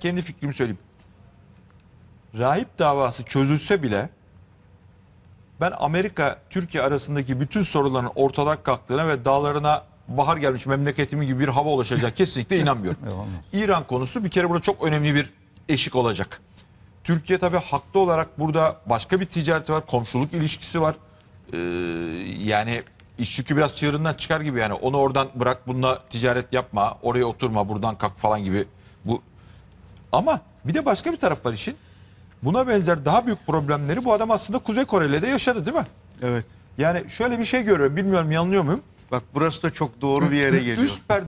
kendi fikrimi söyleyeyim. Rahip davası çözülse bile ben Amerika Türkiye arasındaki bütün soruların ortadan kalktığına ve dağlarına bahar gelmiş memleketimi gibi bir hava oluşacak kesinlikle inanmıyorum. İran konusu bir kere burada çok önemli bir eşik olacak. Türkiye tabii haklı olarak burada başka bir ticareti var, komşuluk ilişkisi var. Ee, yani iş çünkü biraz çığırından çıkar gibi yani onu oradan bırak bununla ticaret yapma, oraya oturma, buradan kalk falan gibi ama bir de başka bir taraf var işin. Buna benzer daha büyük problemleri bu adam aslında Kuzey Kore'yle de yaşadı değil mi? Evet. Yani şöyle bir şey görüyorum. Bilmiyorum yanılıyor muyum? Bak burası da çok doğru bir yere geliyor. Üst perde